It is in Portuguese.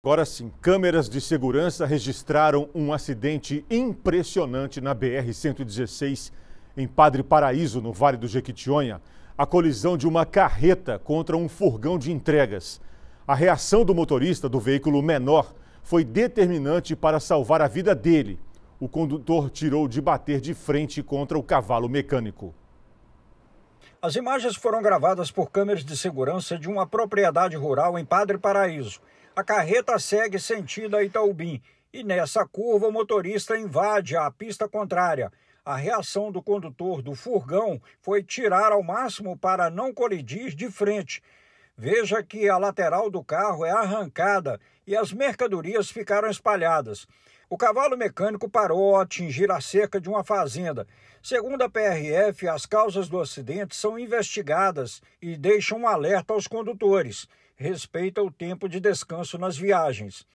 Agora sim, câmeras de segurança registraram um acidente impressionante na BR-116, em Padre Paraíso, no Vale do Jequitinhonha. A colisão de uma carreta contra um furgão de entregas. A reação do motorista do veículo menor foi determinante para salvar a vida dele. O condutor tirou de bater de frente contra o cavalo mecânico. As imagens foram gravadas por câmeras de segurança de uma propriedade rural em Padre Paraíso. A carreta segue sentido a Itaubim e nessa curva o motorista invade a pista contrária. A reação do condutor do furgão foi tirar ao máximo para não colidir de frente. Veja que a lateral do carro é arrancada e as mercadorias ficaram espalhadas. O cavalo mecânico parou ao atingir a cerca de uma fazenda. Segundo a PRF, as causas do acidente são investigadas e deixam um alerta aos condutores. Respeita o tempo de descanso nas viagens.